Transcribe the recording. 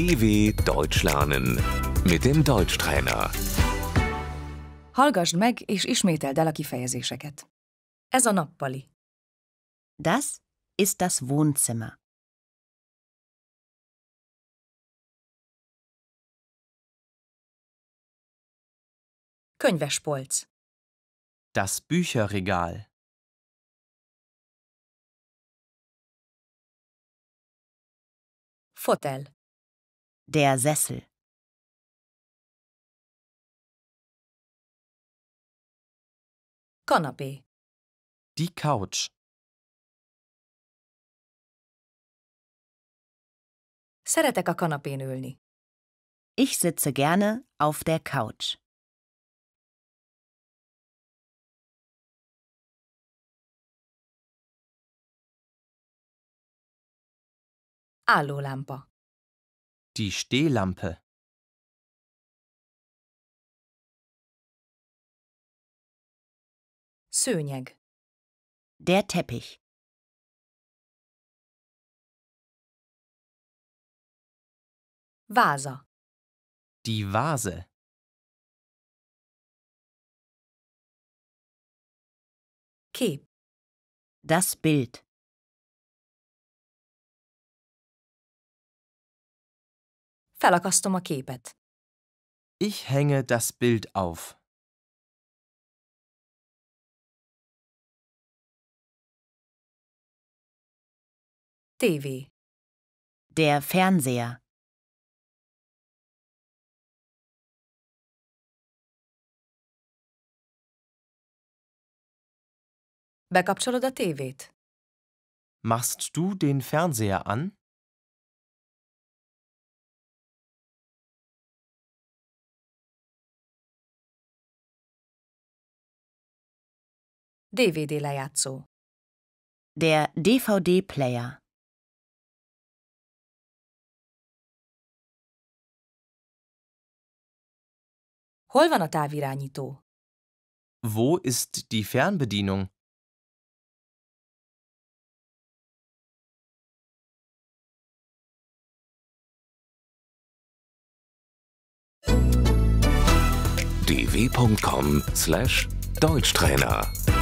DW Deutsch lernen mit dem Deutschtrainer. Hallgass meg és ismételd el a kifejezéseket. Ez a nappali. Das ist das Wohnzimmer. Könyvespolc. Das Bücherregal. Fotel. Der Sessel. Canapé. Die Couch. Szeretek a kanapén ülni. Ich sitze gerne auf der Couch. Álólámpa. Die Stehlampe. Szőnyeg. Der Teppich. Vasa. Die Vase. Kép. Das Bild. Felakasztom a képet. Ich hänge das Bild auf. TV. Der Fernseher. Bekapcsolod a tévét. Machst du den Fernseher an? DVD-lejátszó. Der DVD-Player. Hol van a távirányító? Wo ist die Fernbedienung? dw.com/deutschtrainer